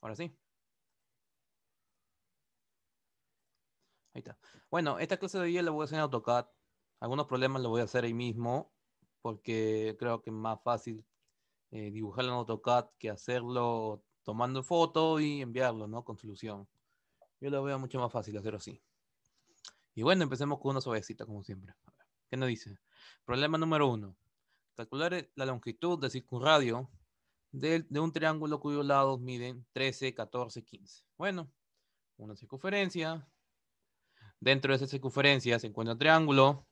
Ahora sí. Ahí está. Bueno, esta clase de hoy la voy a hacer en AutoCAD. Algunos problemas los voy a hacer ahí mismo porque creo que es más fácil eh, dibujarlo en AutoCAD que hacerlo tomando foto y enviarlo, ¿no? Con solución. Yo lo veo mucho más fácil hacerlo así. Y bueno, empecemos con una suavecita, como siempre. ¿Qué nos dice? Problema número uno. Calcular la longitud de circunradio de, un triángulo cuyos lados miden 13, 14, 15. Bueno, una circunferencia. Dentro de esa circunferencia se encuentra un triángulo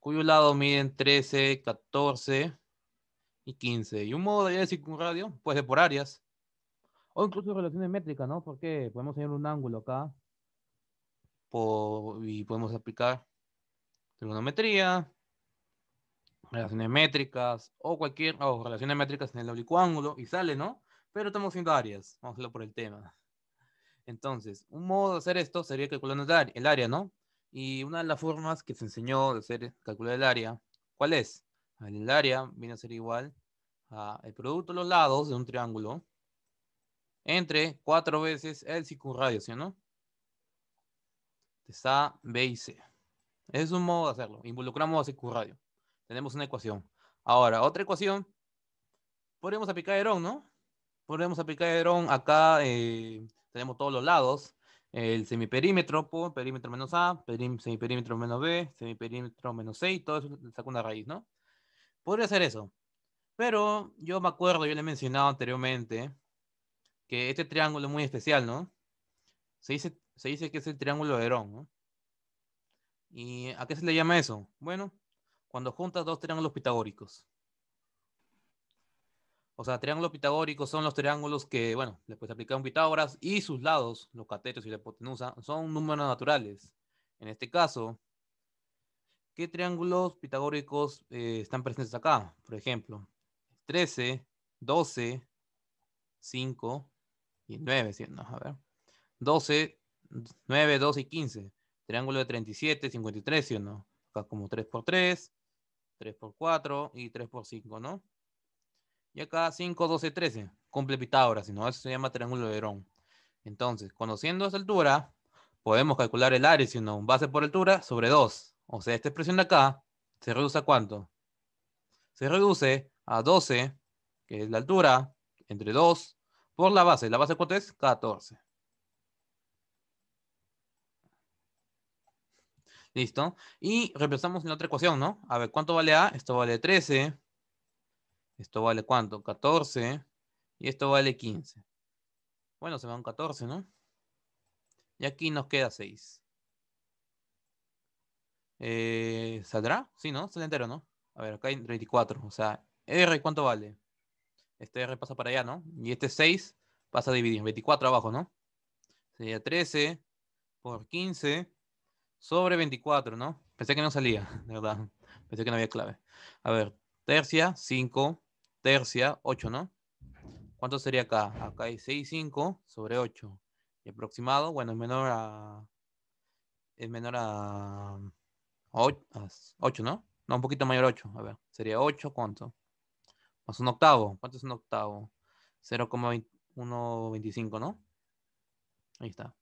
cuyos lados miden 13, 14 y 15. Y un modo de decir un radio, puede ser por áreas o incluso relaciones métricas, ¿no? Porque podemos tener un ángulo acá y podemos aplicar trigonometría, relaciones métricas o cualquier, o relaciones métricas en el oblicuángulo y sale, ¿no? Pero estamos haciendo áreas, vamos a hacerlo por el tema. Entonces, un modo de hacer esto sería calculando el área, ¿no? Y una de las formas que se enseñó de hacer calcular el área, ¿cuál es? El área viene a ser igual a el producto de los lados de un triángulo entre cuatro veces el circunradio, ¿sí no? Está B y C. Es un modo de hacerlo. Involucramos a circunradio. Tenemos una ecuación. Ahora, otra ecuación. Podríamos aplicar Herón, ¿no? Podríamos aplicar Herón. Acá eh, tenemos todos los lados. El semiperímetro, por perímetro menos A, semiperímetro menos B, semiperímetro menos C, y todo eso saca una raíz, ¿no? Podría ser eso. Pero yo me acuerdo, yo le he mencionado anteriormente, que este triángulo es muy especial, ¿no? Se dice, se dice que es el triángulo de Herón, ¿no? ¿Y a qué se le llama eso? Bueno, cuando juntas dos triángulos pitagóricos. O sea, triángulos pitagóricos son los triángulos que, bueno, después de aplicar un Pitágoras y sus lados, los catetos y la hipotenusa, son números naturales. En este caso, ¿qué triángulos pitagóricos eh, están presentes acá? Por ejemplo, 13, 12, 5 y 9. ¿sí? No, a ver. 12, 9, 12 y 15. Triángulo de 37, 53, ¿sí o no? Acá como 3 por 3, 3 por 4 y 3 por 5, ¿no? Y acá 5, 12, 13. Cumple ahora si no, eso se llama triángulo de Herón. Entonces, conociendo esa altura, podemos calcular el área, si no, base por altura sobre 2. O sea, esta expresión de acá se reduce a cuánto? Se reduce a 12, que es la altura, entre 2, por la base. ¿La base cuánto es? 14. ¿Listo? Y reemplazamos en la otra ecuación, ¿no? A ver, ¿cuánto vale A? Esto vale 13. Esto vale cuánto? 14. Y esto vale 15. Bueno, se va un 14, ¿no? Y aquí nos queda 6. Eh, ¿Saldrá? Sí, ¿no? Sale entero, ¿no? A ver, acá hay 34. O sea, R, ¿cuánto vale? Este R pasa para allá, ¿no? Y este 6 pasa a dividir. 24 abajo, ¿no? Sería 13 por 15 sobre 24, ¿no? Pensé que no salía, de verdad. Pensé que no había clave. A ver, tercia, 5, tercia, 8, ¿no? ¿Cuánto sería acá? Acá hay 6, 5 sobre 8. Y aproximado, bueno, es menor a... Es menor a... 8, ¿no? No, un poquito mayor a 8. A ver, sería 8, ¿cuánto? Más un octavo. ¿Cuánto es un octavo? 0,125, ¿no? Ahí está.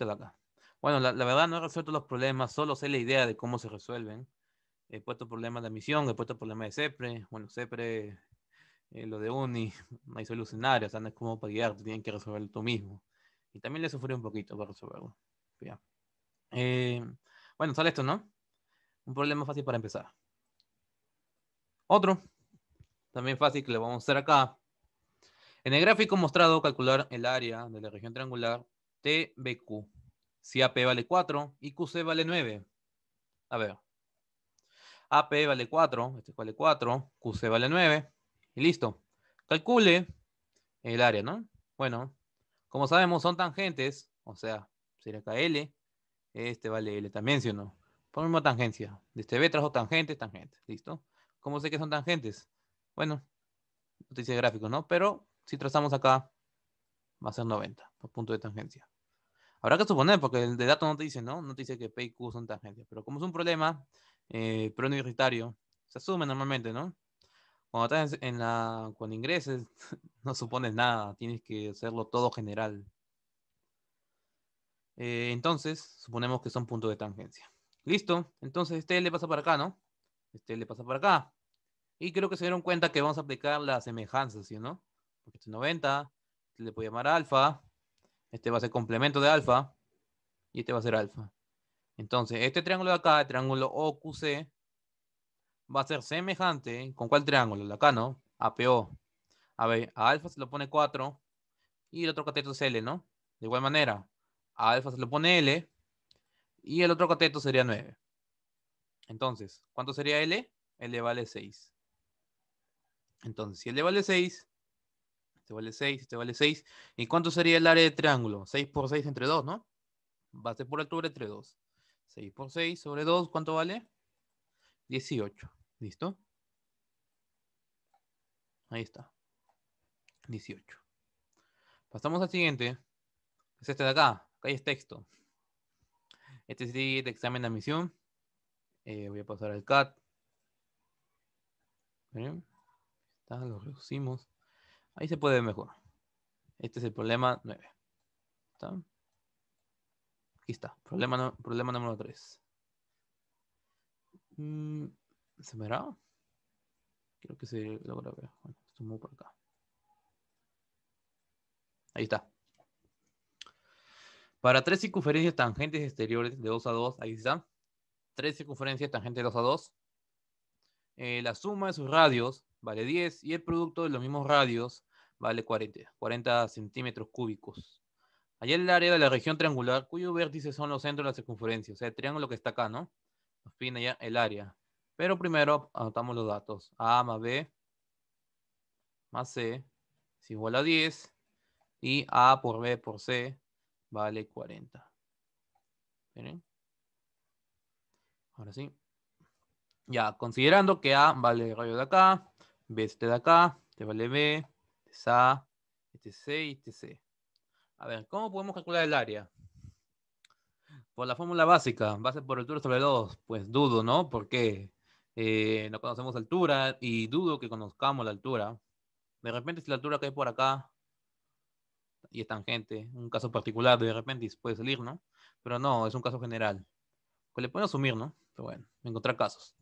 la acá. Bueno, la, verdad no he resuelto los problemas, solo sé la idea de cómo se resuelven. He puesto problemas de admisión, he puesto problemas de CEPRE. Bueno, CEPRE, eh, lo de UNI, no hay solucionario, o sea, no es como para guiar, tienen que resolverlo tú mismo. Y también le sufrí un poquito para resolverlo. Eh, bueno, sale esto, ¿no? Un problema fácil para empezar. Otro, también fácil que le vamos a hacer acá. En el gráfico mostrado, calcular el área de la región triangular TBQ si AP vale 4 y QC vale 9. A ver. AP vale 4, este vale 4, QC vale 9. Y listo. Calcule el área, ¿no? Bueno, como sabemos son tangentes, o sea, sería acá L. Este vale L también, ¿sí o no. Por misma tangencia. este B trajo tangentes, Tangente, ¿Listo? ¿Cómo sé que son tangentes? Bueno, noticia de gráficos, ¿no? Pero si trazamos acá, va a ser 90 por punto de tangencia. Habrá que suponer, porque el de datos no te dice, ¿no? No te dice que P y Q son tangentes. Pero como es un problema eh, irritario, se asume normalmente, ¿no? Cuando estás en la, cuando ingreses, no supones nada, tienes que hacerlo todo general. Eh, entonces, suponemos que son puntos de tangencia. Listo, entonces este le pasa para acá, ¿no? Este le pasa para acá. Y creo que se dieron cuenta que vamos a aplicar la semejanza, ¿sí no? Porque este 90, le puedo llamar alfa, este va a ser complemento de alfa. Y este va a ser alfa. Entonces, este triángulo de acá, el triángulo OQC, va a ser semejante. ¿Con cuál triángulo? de acá, ¿no? APO. A ver, a alfa se lo pone 4. Y el otro cateto es L, ¿no? De igual manera, a alfa se lo pone L. Y el otro cateto sería 9. Entonces, ¿cuánto sería L? L vale 6. Entonces, si L vale 6, este vale 6, este vale 6. ¿Y cuánto sería el área de triángulo? 6 por 6 entre 2, ¿no? Base por altura entre 2. 6 por 6 sobre 2, ¿cuánto vale? 18. ¿Listo? Ahí está. 18. Pasamos al siguiente. Es este de acá. Acá es texto. Este es de examen de admisión. Eh, voy a pasar al CAT. Está, lo reducimos. Ahí se puede ver mejor. Este es el problema 9. ¿Está? Aquí está. Problema, problema número 3. Mm, ¿Se verá? Creo que se logra ver. Bueno, muy por acá. Ahí está. Para tres circunferencias tangentes exteriores de 2 a 2, ahí está. Tres circunferencias tangentes de 2 a 2. Eh, la suma de sus radios vale 10 y el producto de los mismos radios vale 40, 40 centímetros cúbicos. Allá el área de la región triangular, cuyos vértices son los centros de la circunferencia, o sea, el triángulo que está acá, ¿no? Nos piden ya el área. Pero primero anotamos los datos. A más B más C es igual a 10 y A por B por C vale 40. ¿Miren? Ahora sí. Ya, considerando que A vale el radio de acá, B este de acá, te vale B, este es A, este C y este C. A ver, ¿cómo podemos calcular el área? Por la fórmula básica, base por altura sobre 2. Pues dudo, ¿no? Porque eh, no conocemos altura y dudo que conozcamos la altura. De repente, si la altura cae por acá y es tangente, un caso particular, de repente puede salir, ¿no? Pero no, es un caso general. Pues le pueden asumir, ¿no? Pero bueno, encontrar casos.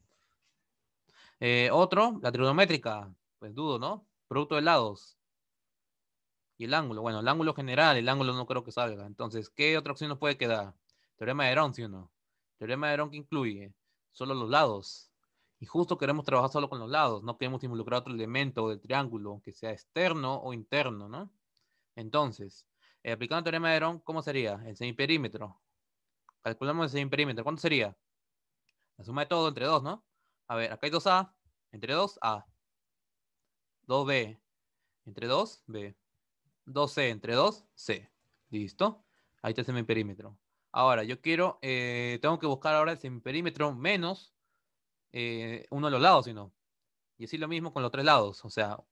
Eh, otro, la trigonométrica, pues dudo, ¿no? Producto de lados. Y el ángulo, bueno, el ángulo general, el ángulo no creo que salga. Entonces, ¿qué otra opción nos puede quedar? Teorema de erón ¿sí o no? Teorema de erón que incluye solo los lados. Y justo queremos trabajar solo con los lados, no queremos involucrar otro elemento del triángulo, que sea externo o interno, ¿no? Entonces, eh, aplicando el teorema de erón ¿cómo sería? El semiperímetro. Calculamos el semiperímetro. ¿Cuánto sería? La suma de todo entre dos, ¿no? A ver, acá hay 2A, entre 2, A. 2B, entre 2, B. 2C, entre 2, C. Listo. Ahí está el semiperímetro. Ahora, yo quiero, eh, tengo que buscar ahora el semiperímetro menos eh, uno de los lados, si no. Y así lo mismo con los tres lados. O sea,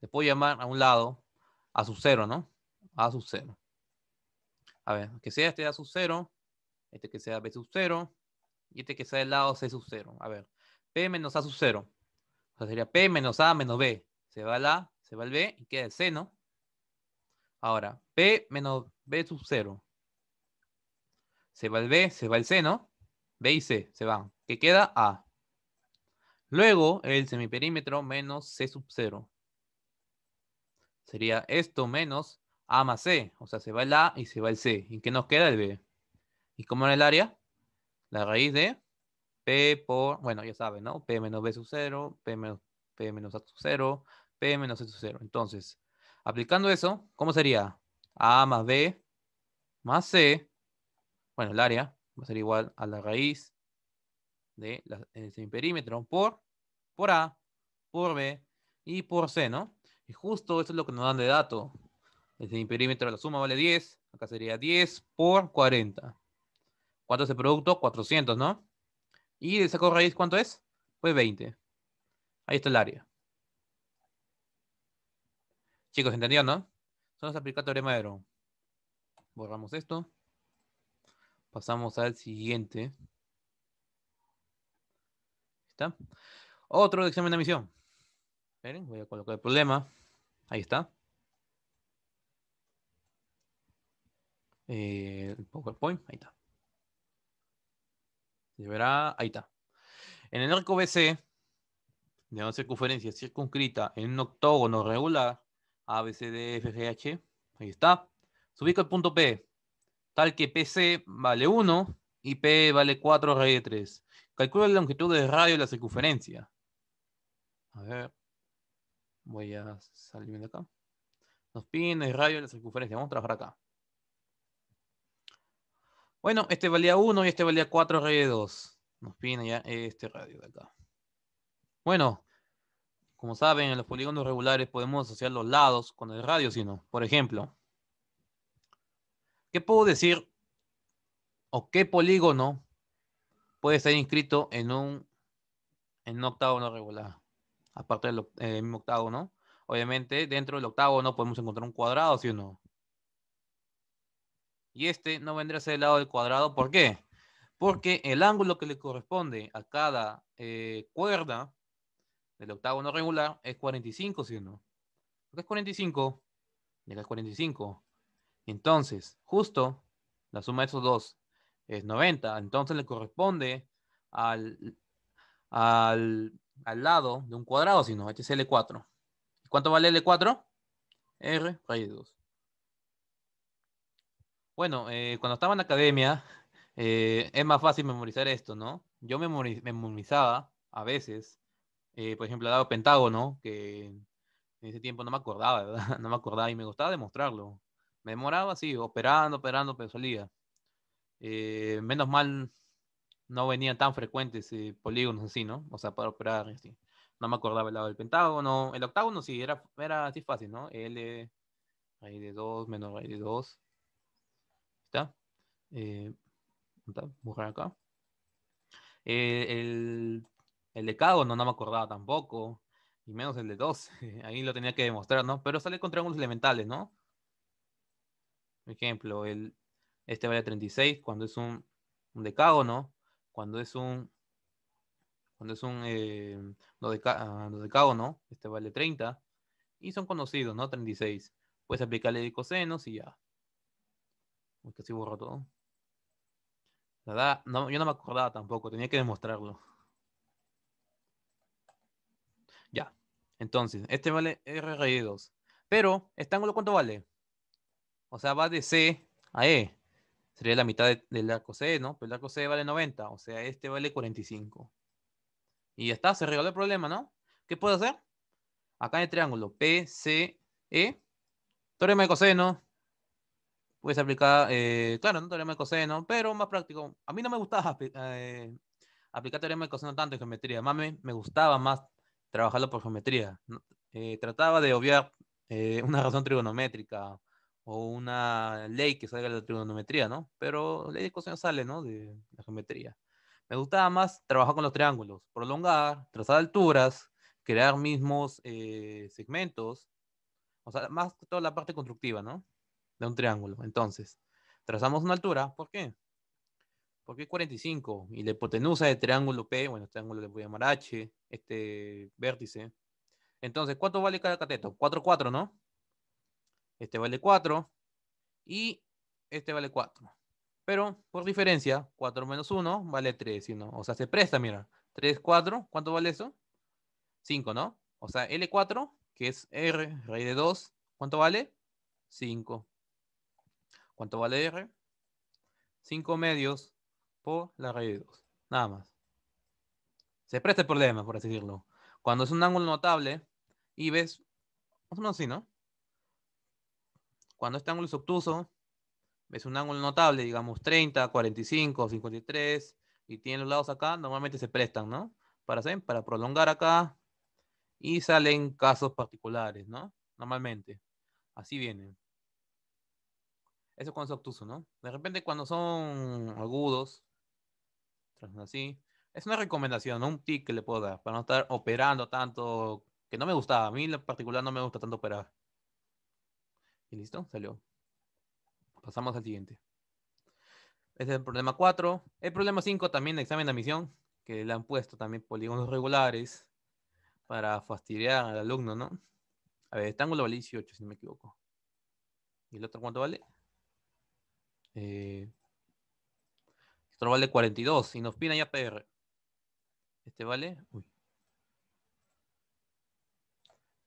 le puedo llamar a un lado A sub 0, ¿no? A sub 0. A ver, que sea este A sub 0, este que sea B sub 0, y este que sea el lado C sub 0. A ver, P menos A sub 0. O sea, sería P menos A menos B. Se va el A, se va el B y queda el seno. Ahora, P menos B sub 0. Se va el B, se va el seno. B y C se van. ¿Qué queda A. Luego, el semiperímetro menos C sub 0. Sería esto menos A más C. O sea, se va el A y se va el C. ¿Y qué nos queda el B? ¿Y cómo era el área? La raíz de P por, bueno, ya saben, ¿no? P menos B sub 0, P menos, P A sub 0, P menos C sub 0. Entonces, aplicando eso, ¿cómo sería? A más B más C, bueno, el área va a ser igual a la raíz de la, el semiperímetro por, por A, por B y por C, ¿no? Y justo eso es lo que nos dan de dato. El semiperímetro de la suma vale 10, acá sería 10 por 40. ¿Cuánto es el producto? 400, ¿no? Y de saco raíz, ¿cuánto es? Pues 20. Ahí está el área. Chicos, ¿entendieron, no? Son los aplicar de Madero. Borramos esto. Pasamos al siguiente. ¿Está? Otro examen de misión. Esperen, voy a colocar el problema. Ahí está. Eh, el PowerPoint, ahí está deberá, ahí está. En el arco BC, de una circunferencia circunscrita en un octógono regular, ABCDFGH, ahí está, se ubica el punto P, tal que PC vale 1 y P vale 4 raíz de 3. Calcula la longitud de radio de la circunferencia. A ver, voy a salirme de acá. Los pines, radio de la circunferencia, vamos a trabajar acá. Bueno, este valía 1 y este valía 4 raíz 2. Nos viene ya este radio de acá. Bueno, como saben, en los polígonos regulares podemos asociar los lados con el radio, sino, por ejemplo, ¿qué puedo decir o qué polígono puede estar inscrito en un, en octágono regular? Aparte del eh, mismo octágono. Obviamente, dentro del octágono podemos encontrar un cuadrado, si o no? y este no vendría a ser el lado del cuadrado. ¿Por qué? Porque el ángulo que le corresponde a cada eh, cuerda del octágono regular es 45, ¿sí o no? es 45 y 45. Entonces, justo la suma de esos dos es 90. Entonces le corresponde al, al, lado de un cuadrado, este es HCL4. ¿Cuánto vale L4? R raíz 2. Bueno, eh, cuando estaba en la academia, eh, es más fácil memorizar esto, ¿no? Yo memorizaba a veces, eh, por ejemplo, el lado pentágono, que en ese tiempo no me acordaba, ¿verdad? No me acordaba y me gustaba demostrarlo. Me demoraba así, operando, operando, pero salía. menos mal no venían tan frecuentes polígonos así, ¿no? O sea, para operar así. No me acordaba el lado del pentágono. El octágono sí, era, era así fácil, ¿no? L, raíz de 2, menos raíz de 2 ¿Está? Eh, acá. Eh, el, el, no, me acordaba tampoco. Y menos el de 12. Ahí lo tenía que demostrar, ¿no? Pero sale contra triángulos elementales, ¿no? Por ejemplo, el, este vale 36 cuando es un, un decágono. Cuando es un cuando es un eh, ah, no este vale 30, y son conocidos, ¿no? 36. Puedes aplicarle cosenos y ya. Porque así borro todo. verdad, yo no me acordaba tampoco, tenía que demostrarlo. Ya. Entonces, este vale r 2 Pero, ¿este ángulo cuánto vale? O sea, va de C a E. Sería la mitad de, del arco C, ¿no? Pero el arco C vale 90, o sea, este vale 45. Y ya está, se regaló el problema, ¿no? ¿Qué puedo hacer? Acá en el triángulo P, C, E. teorema de coseno, Puedes aplicar, eh, claro, no teorema de coseno, pero más práctico. A mí no me gustaba eh, aplicar teorema de coseno tanto en geometría. Más me, gustaba más trabajarlo por geometría. Eh, trataba de obviar una razón trigonométrica o una ley que salga de la trigonometría, ¿no? Pero ley de coseno sale, ¿no? De la geometría. Me gustaba más trabajar con los triángulos, prolongar, trazar alturas, crear mismos segmentos. O sea, más toda la parte constructiva, ¿no? de un triángulo. Entonces, trazamos una altura, ¿por qué? Porque es 45 y la hipotenusa de triángulo P, bueno, este ángulo le voy a llamar H, este vértice. Entonces, ¿cuánto vale cada cateto? 4, 4, ¿no? Este vale 4 y este vale 4. Pero, por diferencia, 4 menos 1 vale 3, ¿no? O sea, se presta, mira. 3, 4, ¿cuánto vale eso? 5, ¿no? O sea, L4, que es R raíz de 2, ¿cuánto vale? 5. ¿Cuánto vale R? 5 medios por la raíz de 2. Nada más. Se presta el problema, por decirlo. Cuando es un ángulo notable y ves, más o así, ¿no? Cuando este ángulo es obtuso, ves un ángulo notable, digamos 30, 45, 53, y tiene los lados acá, normalmente se prestan, ¿no? Para, para prolongar acá y salen casos particulares, ¿no? Normalmente. Así vienen. Eso cuando es obtuso, ¿no? De repente cuando son agudos, así, es una recomendación, un tip que le puedo dar para no estar operando tanto, que no me gustaba. A mí en particular no me gusta tanto operar. Y listo, salió. Pasamos al siguiente. Este es el problema 4. El problema 5 también, examen de admisión, que le han puesto también polígonos regulares para fastidiar al alumno, ¿no? A ver, este ángulo vale 18, si no me equivoco. ¿Y el otro cuánto vale? Eh, esto vale 42. Y nos pina ya PR. Este vale.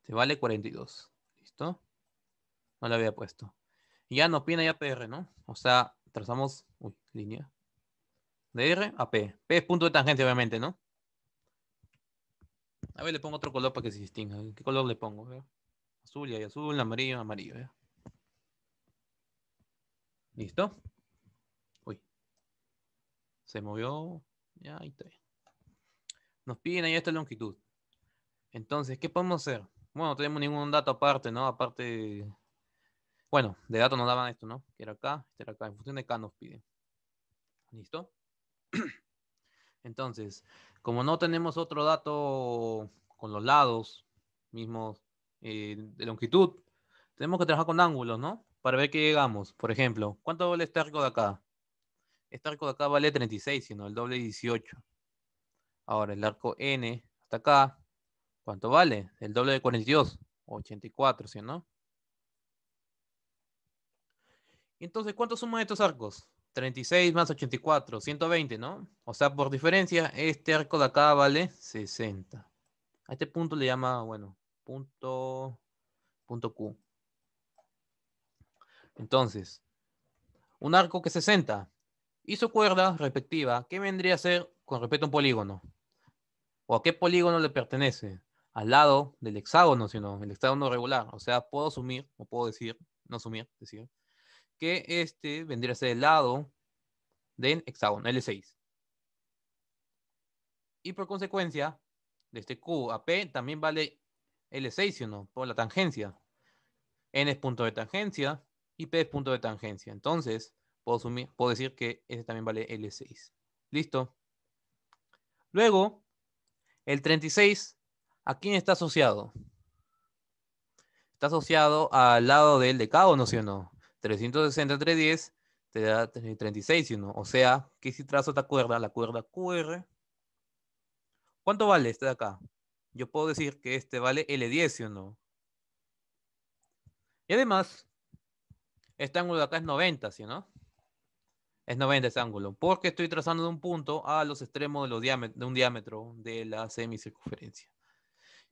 Este vale 42. ¿Listo? No lo había puesto. Y ya nos pina ya PR, ¿no? O sea, trazamos. Uy, línea. De R a P. P es punto de tangente, obviamente, ¿no? A ver, le pongo otro color para que se distinga. ¿Qué color le pongo? Azul y azul, amarillo, amarillo. ¿Listo? Uy. Se movió. Ya, ahí está Nos piden ahí esta longitud. Entonces, ¿qué podemos hacer? Bueno, no tenemos ningún dato aparte, ¿no? Aparte. Bueno, de datos nos daban esto, ¿no? Que era acá, este era acá. En función de acá nos piden. ¿Listo? Entonces, como no tenemos otro dato con los lados mismos eh, de longitud, tenemos que trabajar con ángulos, ¿no? para ver que llegamos. Por ejemplo, ¿cuánto vale este arco de acá? Este arco de acá vale 36, sino el doble 18. Ahora, el arco N hasta acá, ¿cuánto vale? El doble de 42, 84, ¿sí no? Entonces, ¿cuánto suman estos arcos? 36 más 84, 120, ¿no? O sea, por diferencia, este arco de acá vale 60. A este punto le llama, bueno, punto, punto Q. Entonces, un arco que se senta y su cuerda respectiva, ¿qué vendría a ser con respecto a un polígono? ¿O a qué polígono le pertenece? Al lado del hexágono, sino el hexágono regular. O sea, puedo asumir, o puedo decir, no asumir, decir, que este vendría a ser el lado del hexágono, L6. Y por consecuencia, de este Q a P también vale L6, sino no? Por la tangencia. N es punto de tangencia, y P es punto de tangencia. Entonces, puedo, puedo decir que este también vale L6. ¿Listo? Luego, el 36, ¿a quién está asociado? Está asociado al lado del no, ¿sí o no? 360 entre 10 te da 36, y o no? O sea, que si trazo esta cuerda, la cuerda QR, ¿cuánto vale este de acá? Yo puedo decir que este vale L10, o no? Y además, este ángulo de acá es 90, ¿sí no? Es 90 ese ángulo. Porque estoy trazando de un punto a los extremos de, los de un diámetro de la semicircunferencia.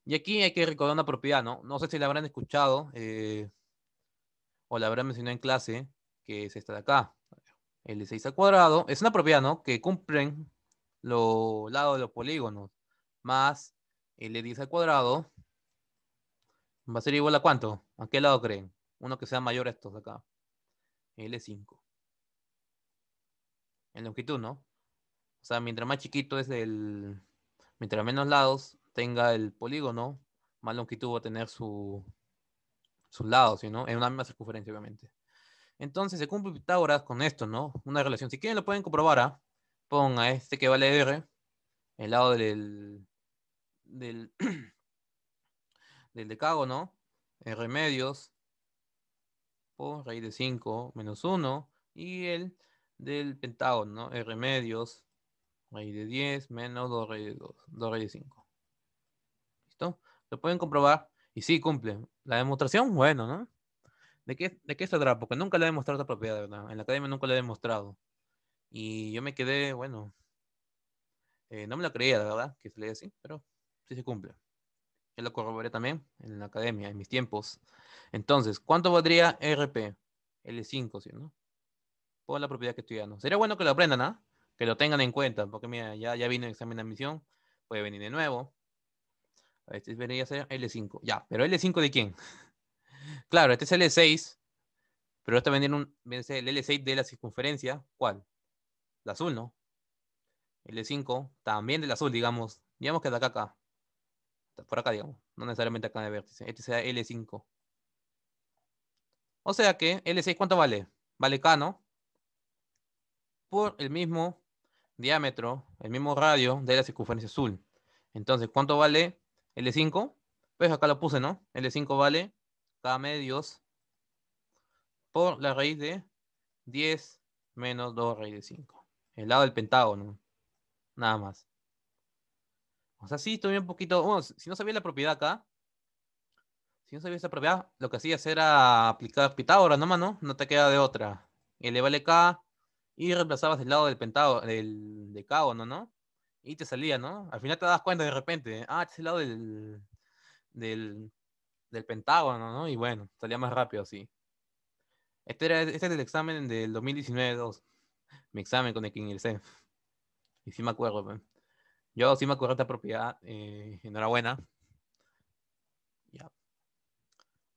Y aquí hay que recordar una propiedad, ¿no? No sé si la habrán escuchado eh, o la habrán mencionado en clase, que es esta de acá. l 6 al cuadrado es una propiedad, ¿no? Que cumplen los lados de los polígonos más el 10 al cuadrado va a ser igual a cuánto? ¿A qué lado creen? Uno que sea mayor a estos de acá. L5. En longitud, ¿no? O sea, mientras más chiquito es el... Mientras menos lados tenga el polígono, más longitud va a tener su, sus lados, ¿sí, ¿no? En una misma circunferencia, obviamente. Entonces se cumple Pitágoras con esto, ¿no? Una relación. Si quieren lo pueden comprobar, ¿ah? a Ponga este que vale R, el lado del, del, del decágono, R medios, raíz de 5 menos 1 y el del pentágono, ¿no? R medios, raíz de 10 menos 2 raíz de 2, 2 raíz de 5. ¿Listo? Lo pueden comprobar y sí cumple. La demostración, bueno, ¿no? ¿De qué, se trata? Porque nunca le he demostrado esta propiedad, ¿verdad? En la academia nunca le he demostrado. Y yo me quedé, bueno, eh, no me lo creía, verdad, que se le así, pero sí se cumple. Yo lo corroboré también en la academia, en mis tiempos. Entonces, ¿cuánto valdría e RP? L5, ¿sí? ¿no? Por la propiedad que estudiamos. Sería bueno que lo aprendan, ¿ah? Que lo tengan en cuenta, porque mira, ya, ya vino el examen de admisión, puede venir de nuevo. Este debería ser L5. Ya, pero L5 de quién? claro, este es L6, pero este vendiendo un, el L6 de la circunferencia. ¿Cuál? La azul, ¿no? L5, también del azul, digamos. Digamos que de acá acá por acá, digamos, no necesariamente acá en el vértice. Este sea L5. O sea que L6, ¿cuánto vale? Vale K, ¿no? Por el mismo diámetro, el mismo radio de la circunferencia azul. Entonces, ¿cuánto vale L5? Pues acá lo puse, ¿no? L5 vale K medios por la raíz de 10 menos 2 raíz de 5. El lado del pentágono. Nada más. O sea, sí, estoy un poquito. si no sabía la propiedad acá, si no sabía esa propiedad, lo que hacías era aplicar Pitágoras ¿no, mano? No te queda de otra. Elevale K y reemplazabas el lado del Pentágono, ¿no? Y te salía, ¿no? Al final te das cuenta de repente, ah, este es el lado del, pentágono, ¿no? Y bueno, salía más rápido así. Este, este es el examen del 2019-2. Mi examen con el que ingresé. Y sí me acuerdo, pues. Yo sí me acuerdo de esta propiedad. Eh, enhorabuena. Ya.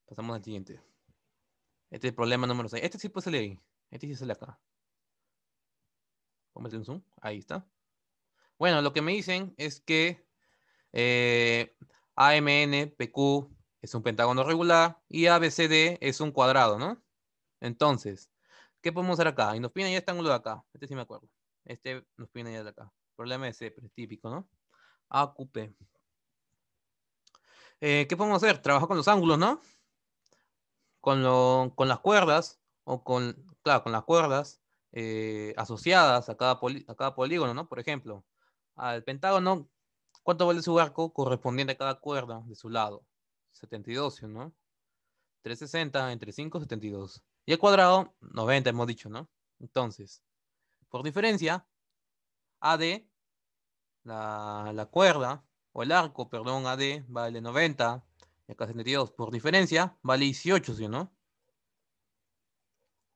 Pasamos al siguiente. Este es el problema número 6. Este sí puede salir ahí. Este sí sale acá. Vamos un zoom. Ahí está. Bueno, lo que me dicen es que eh, AMN, es un pentágono regular y ABCD es un cuadrado, ¿no? Entonces, ¿qué podemos hacer acá? Y nos piden ya este ángulo de acá. Este sí me acuerdo. Este nos piden ya de acá. Problema ese, eh, pero típico, ¿no? A, eh, ¿Qué podemos hacer? Trabajar con los ángulos, ¿no? Con, las cuerdas, o con, claro, con las cuerdas eh, asociadas a cada, a cada polígono, ¿no? Por ejemplo, al pentágono, ¿cuánto vale su arco correspondiente a cada cuerda de su lado? 72, ¿no? 360 entre 5, 72. Y el cuadrado, 90, hemos dicho, ¿no? Entonces, por diferencia, AD la, la cuerda o el arco, perdón, AD vale 90 y acá 72 por diferencia, vale 18, ¿sí o no?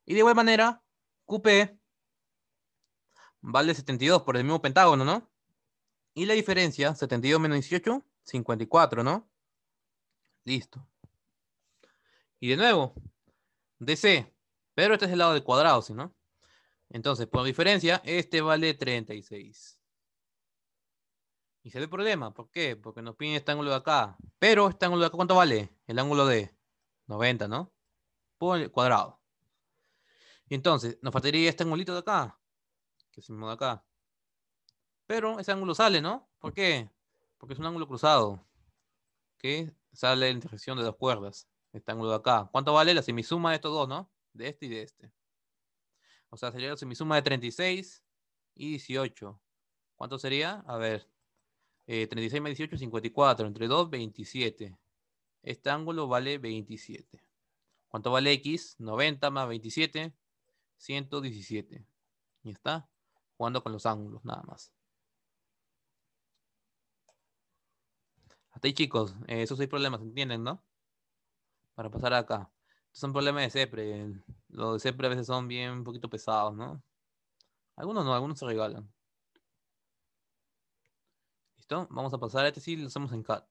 Y de igual manera, QP vale 72 por el mismo pentágono, ¿no? Y la diferencia, 72 menos 18, 54, ¿no? Listo. Y de nuevo, DC, pero este es el lado del cuadrado, ¿sí no? Entonces, por diferencia, este vale 36. Y se ve el problema. ¿Por qué? Porque nos piden este ángulo de acá. Pero este ángulo de acá, ¿cuánto vale? El ángulo de 90, ¿no? Por el cuadrado. Y entonces, nos faltaría este angulito de acá. Que es el mismo de acá. Pero ese ángulo sale, ¿no? ¿Por qué? Porque es un ángulo cruzado. Que sale la intersección de dos cuerdas. Este ángulo de acá. ¿Cuánto vale la semisuma de estos dos, no? De este y de este. O sea, sería la semisuma de 36 y 18. ¿Cuánto sería? A ver, 36 eh, más 18, 54. Entre 2, 27. Este ángulo vale 27. ¿Cuánto vale X? 90 más 27, 117. Y está jugando con los ángulos, nada más. Hasta ahí, chicos. Eh, esos seis problemas, ¿entienden, no? Para pasar acá. Estos son problemas de SEPRE. Los de CEPRE a veces son bien un poquito pesados, ¿no? Algunos no, algunos se regalan. ¿Listo? Vamos a pasar a este sí, lo hacemos en cat.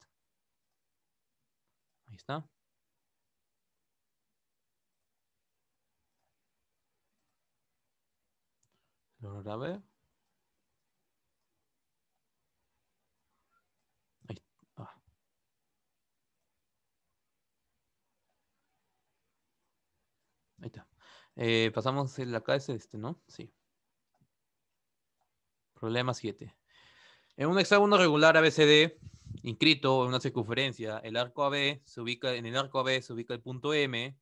Ahí está. Lo grabé. Ahí. Ahí está. Eh, pasamos la acá, es este, ¿no? Sí. Problema 7. En un hexágono regular ABCD, inscrito en una circunferencia, el arco AB se ubica, en el arco AB se ubica el punto M,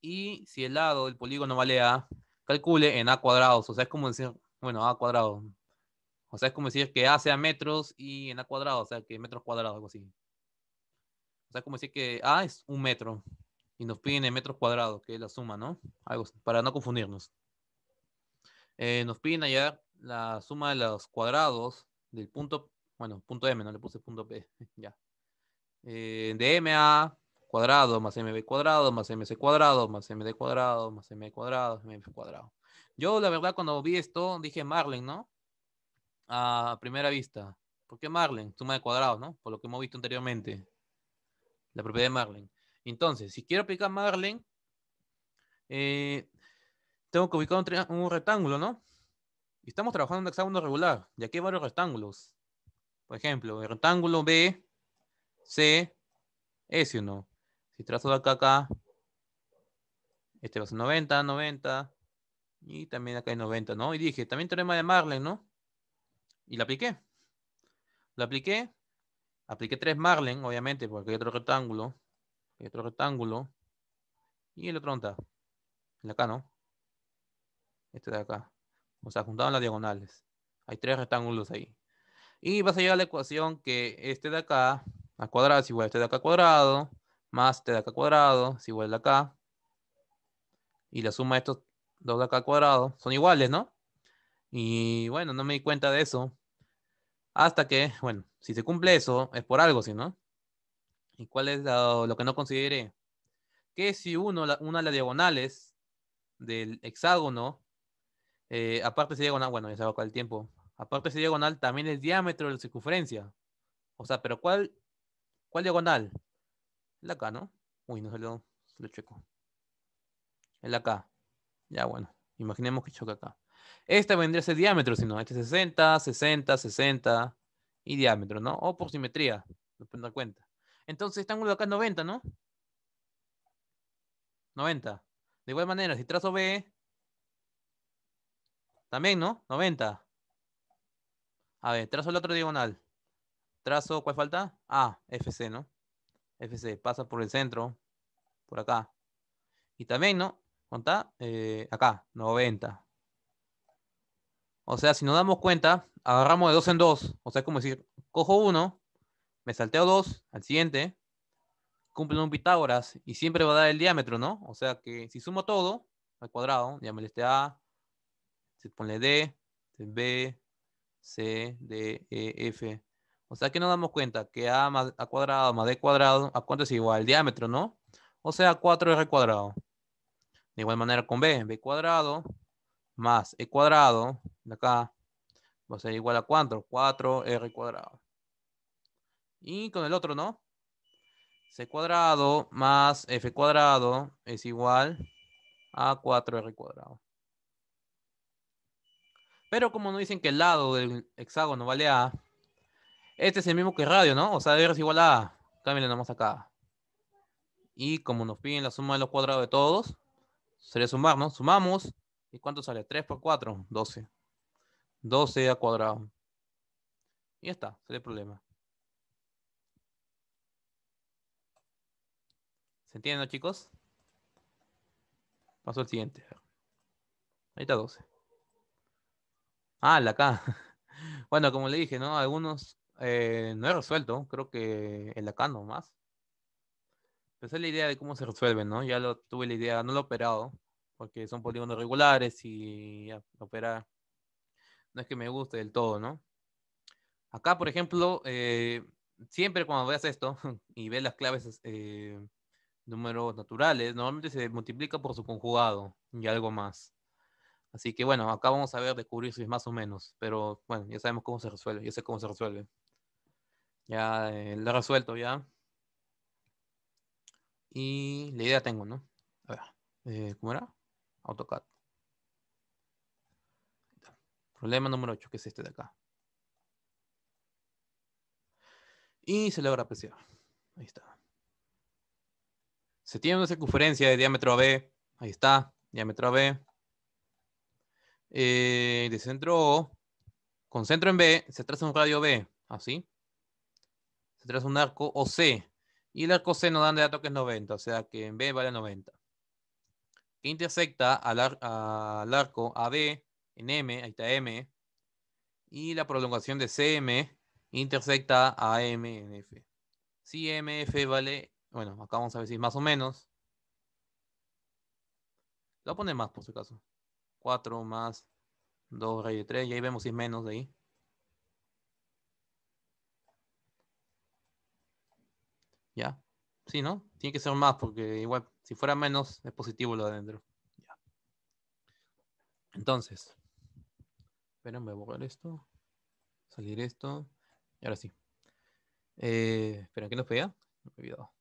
y si el lado del polígono vale A, calcule en A cuadrados, o sea, es como decir, bueno, A cuadrado. O sea, es como decir que A sea metros y en A cuadrado, o sea, que metros cuadrados, algo así. O sea, es como decir que A es un metro y nos piden en metros cuadrados, que es la suma, ¿no? Algo, para no confundirnos. Eh, nos piden hallar la suma de los cuadrados del punto, bueno, punto M, no le puse punto P, ya. Eh, de M a cuadrado más MB cuadrado más MC cuadrado más MD cuadrado más M cuadrado más e cuadrado. Yo, la verdad, cuando vi esto, dije Marlen, ¿no? A primera vista. ¿Por qué Marlen? Suma de cuadrados, ¿no? Por lo que hemos visto anteriormente. La propiedad de Marlen. Entonces, si quiero aplicar Marlen, eh, tengo que ubicar un rectángulo, ¿no? Y estamos trabajando en un hexágono regular, y aquí hay varios rectángulos. Por ejemplo, el rectángulo B, C, S, 1 Si trazo de acá, acá, este va a ser 90, 90, y también acá hay 90, ¿no? Y dije, también teorema de Marlen, ¿no? Y la apliqué. Lo apliqué, apliqué tres Marlen, obviamente, porque hay otro rectángulo, hay otro rectángulo, y el otro no está. El acá, ¿no? Este de acá. O sea, juntaron las diagonales. Hay tres rectángulos ahí. Y vas a llegar a la ecuación que este de acá al cuadrado es igual a este de acá cuadrado, más este de acá cuadrado es igual a acá. Y la suma de estos dos de acá cuadrado son iguales, ¿no? Y bueno, no me di cuenta de eso. Hasta que, bueno, si se cumple eso, es por algo, ¿sí, no? ¿Y cuál es lo, que no consideré? Que si uno, una de las diagonales del hexágono eh, aparte ese diagonal, bueno, ya se va el tiempo. Aparte ese diagonal también es diámetro de la circunferencia. O sea, pero ¿cuál, cuál diagonal? La acá, ¿no? Uy, no se lo, checo. El acá. Ya, bueno. Imaginemos que choca acá. Esta vendría a ser diámetro, si no. Este es 60, 60, 60 y diámetro, ¿no? O por simetría, te das cuenta. Entonces, este ángulo de acá es 90, ¿no? 90. De igual manera, si trazo B, también, ¿no? 90. A ver, trazo el otro diagonal. Trazo, ¿cuál falta? A, FC, ¿no? FC, pasa por el centro, por acá. Y también, ¿no? ¿Cuánta? Eh, acá, 90. O sea, si nos damos cuenta, agarramos de dos en dos. O sea, es como decir, cojo uno, me salteo dos al siguiente, cumple un Pitágoras y siempre va a dar el diámetro, ¿no? O sea que si sumo todo al cuadrado, ya me le está se ponle D, B, C, D, E, F. O sea que nos damos cuenta que A más A cuadrado más D cuadrado, ¿a cuánto es igual? El diámetro, ¿no? O sea, 4R cuadrado. De igual manera con B, B cuadrado más E cuadrado, acá, va a ser igual a cuánto? 4R cuadrado. Y con el otro, ¿no? C cuadrado más F cuadrado es igual a 4R cuadrado. Pero como nos dicen que el lado del hexágono vale A, este es el mismo que radio, ¿no? O sea, R es igual a A. Cámbiale nomás acá. Y como nos piden la suma de los cuadrados de todos, sería sumar, ¿no? Sumamos. ¿Y cuánto sale? 3 por 4, 12. 12 a cuadrado. Y ya está, sería el problema. ¿Se entienden, chicos? Paso al siguiente. Ahí está 12. Ah, la K. Bueno, como le dije, ¿no? Algunos eh, no he resuelto, creo que el acá nomás. Pues es la idea de cómo se resuelven, ¿no? Ya lo tuve la idea, no lo he operado, porque son polígonos regulares y ya, operar no es que me guste del todo, ¿no? Acá, por ejemplo, eh, siempre cuando veas esto y ves las claves eh, números naturales, normalmente se multiplica por su conjugado y algo más. Así que bueno, acá vamos a ver, descubrir si es más o menos, pero bueno, ya sabemos cómo se resuelve, ya sé cómo se resuelve. Ya eh, lo he resuelto ya. Y la idea tengo, ¿no? A ver, eh, ¿cómo era? AutoCAD. Problema número 8, que es este de acá. Y se logra apreciar. Ahí está. Se tiene una circunferencia de diámetro b Ahí está, diámetro b eh, de centro O, con centro en B, se traza un radio B, así. Se traza un arco OC. Y el arco C nos dan de dato que es 90, o sea que en B vale 90. Que intersecta al, al arco AB en M, ahí está M. Y la prolongación de CM intersecta a M en F. Si MF vale, bueno, acá vamos a ver si es más o menos. Lo pone más por si acaso. 4 más 2 raíz de 3. Y ahí vemos si es menos de ahí. ¿Ya? Sí, ¿no? Tiene que ser más porque igual si fuera menos es positivo lo de adentro. ¿Ya? Entonces. Esperen, voy a borrar esto. Salir esto. Y ahora sí. Eh, esperen, ¿qué nos vea Me he olvidado.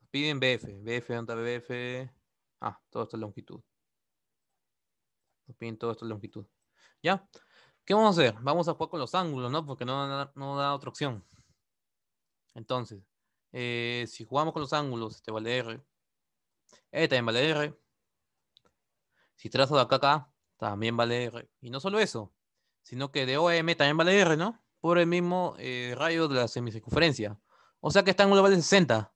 Nos piden BF. BF, ¿dónde BF? Ah, todo esto es longitud. Todo esto esto longitud. ¿Ya? ¿Qué vamos a hacer? Vamos a jugar con los ángulos, ¿no? Porque no, da otra opción. Entonces, eh, si jugamos con los ángulos, este vale R. Este también vale R. Si trazo de acá acá, también vale R. Y no solo eso, sino que de OM también vale R, ¿no? Por el mismo eh, rayo de la semicircunferencia. O sea que este ángulo vale 60.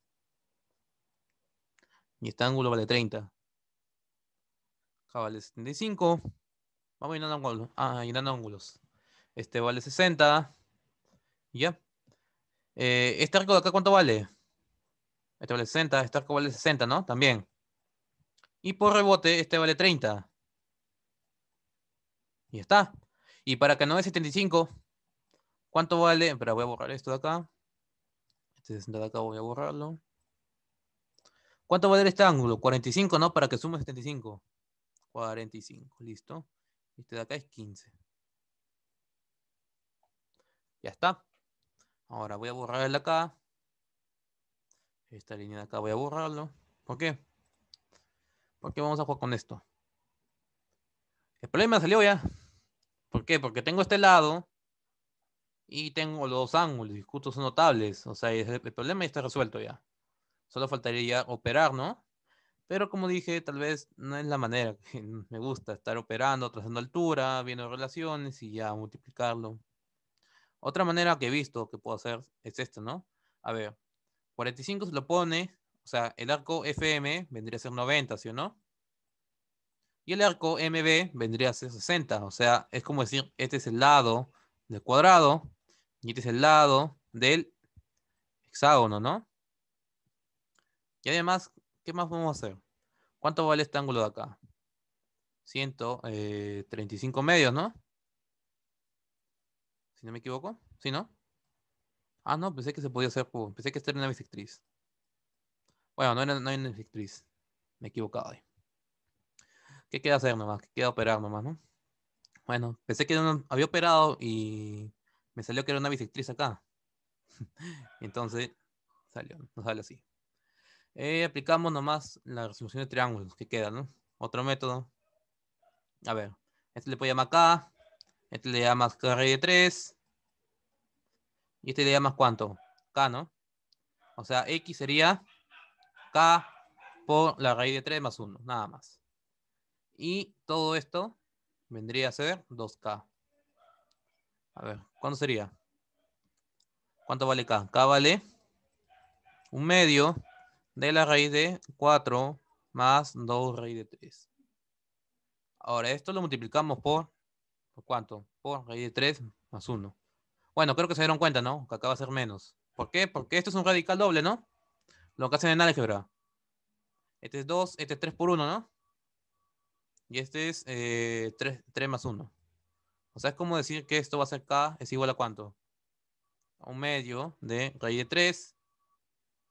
Y este ángulo vale 30 vale 75. Vamos a ángulos. Ah, ángulos. Este vale 60. Ya. Eh, este arco de acá, ¿cuánto vale? Este vale 60. Este arco vale 60, ¿no? También. Y por rebote, este vale 30. Y está. Y para que no es 75, ¿cuánto vale? Espera, voy a borrar esto de acá. Este 60 de acá voy a borrarlo. ¿Cuánto vale este ángulo? 45, ¿no? Para que sume 75. 45, listo. Este de acá es 15. Ya está. Ahora voy a borrar el de acá. Esta línea de acá voy a borrarlo. ¿Por qué? Porque vamos a jugar con esto. El problema salió ya. ¿Por qué? Porque tengo este lado y tengo los dos ángulos. Los son notables. O sea, el problema ya está resuelto ya. Solo faltaría ya operar, ¿no? Pero como dije, tal vez no es la manera que me gusta estar operando, trazando altura, viendo relaciones y ya multiplicarlo. Otra manera que he visto que puedo hacer es esto ¿no? A ver, 45 se lo pone, o sea, el arco FM vendría a ser 90, ¿sí o no? Y el arco MB vendría a ser 60, o sea, es como decir, este es el lado del cuadrado y este es el lado del hexágono, ¿no? Y además, ¿Qué más vamos a hacer? ¿Cuánto vale este ángulo de acá? 135 eh, medios, ¿no? Si no me equivoco. ¿Sí, no? Ah, no, pensé que se podía hacer. Pues, pensé que esta era una bisectriz. Bueno, no, era, hay una bisectriz. Me he equivocado ahí. ¿Qué queda hacer nomás? ¿Qué queda operar nomás, no? Bueno, pensé que había operado y me salió que era una bisectriz acá. Entonces, salió, no sale así. Eh, aplicamos nomás la resolución de triángulos que queda, ¿no? Otro método. A ver, este le puedo llamar K, este le llamas K raíz de 3, y este le llamas cuánto? K, ¿no? O sea, X sería K por la raíz de 3 más 1, nada más. Y todo esto vendría a ser 2K. A ver, ¿cuánto sería? ¿Cuánto vale K? K vale un medio de la raíz de 4 más 2 raíz de 3. Ahora, esto lo multiplicamos por, ¿por cuánto? Por raíz de 3 más 1. Bueno, creo que se dieron cuenta, ¿no? Que acá va a ser menos. ¿Por qué? Porque esto es un radical doble, ¿no? Lo que hacen en álgebra. Este es 2, este es 3 por 1, ¿no? Y este es 3, eh, 3 más 1. O sea, es como decir que esto va a ser K es igual a cuánto? A un medio de raíz de 3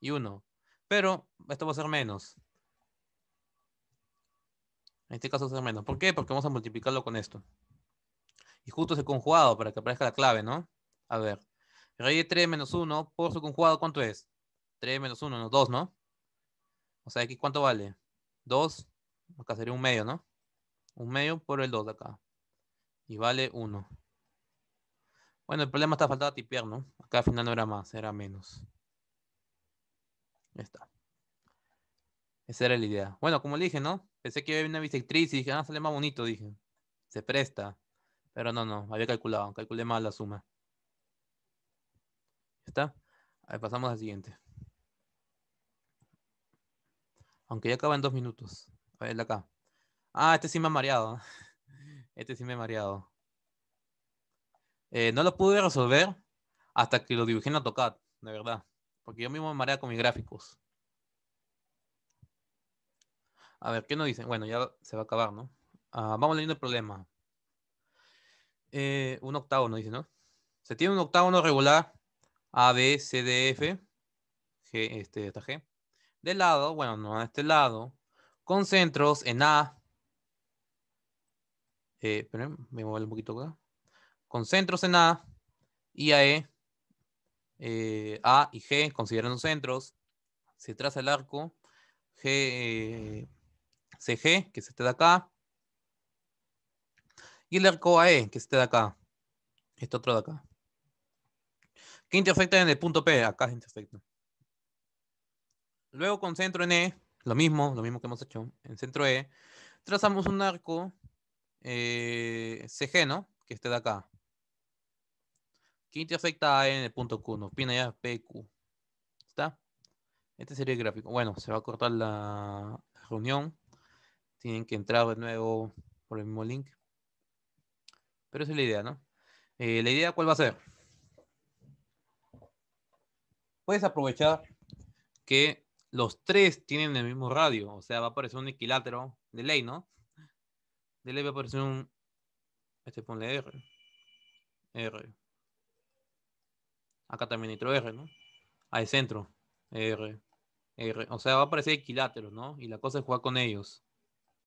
y 1. Pero esto va a ser menos. En este caso va a ser menos. ¿Por qué? Porque vamos a multiplicarlo con esto. Y justo ese conjugado para que aparezca la clave, ¿no? A ver. Raíz de 3 menos 1 por su conjugado, ¿cuánto es? 3 menos 1, no 2, ¿no? O sea, aquí ¿cuánto vale? 2, acá sería un medio, ¿no? Un medio por el 2 de acá. Y vale 1. Bueno, el problema está a tipear, ¿no? Acá al final no era más, era menos. Ya está. Esa era la idea. Bueno, como le dije, ¿no? Pensé que iba haber una bisectriz y dije, ah, sale más bonito, dije. Se presta. Pero no, no, había calculado, calculé mal la suma. ¿Ya está? Ahí pasamos al siguiente. Aunque ya acaba en dos minutos. A ver, acá. Ah, este sí me ha mareado. Este sí me ha mareado. Eh, no lo pude resolver hasta que lo dibujé en AutoCAD, de verdad. Porque yo mismo me mareo con mis gráficos. A ver, ¿qué nos dicen? Bueno, ya se va a acabar, ¿no? Ah, vamos leyendo el problema. Eh, un octavo dice, ¿no? Se tiene un octágono regular A, B, C, D, F, G, este, esta G. De lado, bueno, no a este lado, con centros en A. Eh, esperen, me voy un poquito acá. Con centros en A, y A, E. Eh, A y G, considerando centros. Se traza el arco G, eh, CG, que es este de acá. Y el arco AE, que es este de acá. Este otro de acá. ¿Qué intersecta en el punto P? Acá se intersecta. Luego con centro en E, lo mismo, lo mismo que hemos hecho en centro E, trazamos un arco eh, CG, ¿no? Que esté de acá te afecta A en el punto Q, nos opina ya PQ. ¿Está? Este sería el gráfico. Bueno, se va a cortar la reunión. Tienen que entrar de nuevo por el mismo link. Pero esa es la idea, ¿no? Eh, la idea, ¿cuál va a ser? Puedes aprovechar que los tres tienen el mismo radio, o sea, va a aparecer un equilátero de ley, ¿no? De ley va a aparecer un... Este ponle R. R. Acá también hay R, ¿no? Al centro, R, R. O sea, va a aparecer equilátero, ¿no? Y la cosa es jugar con ellos.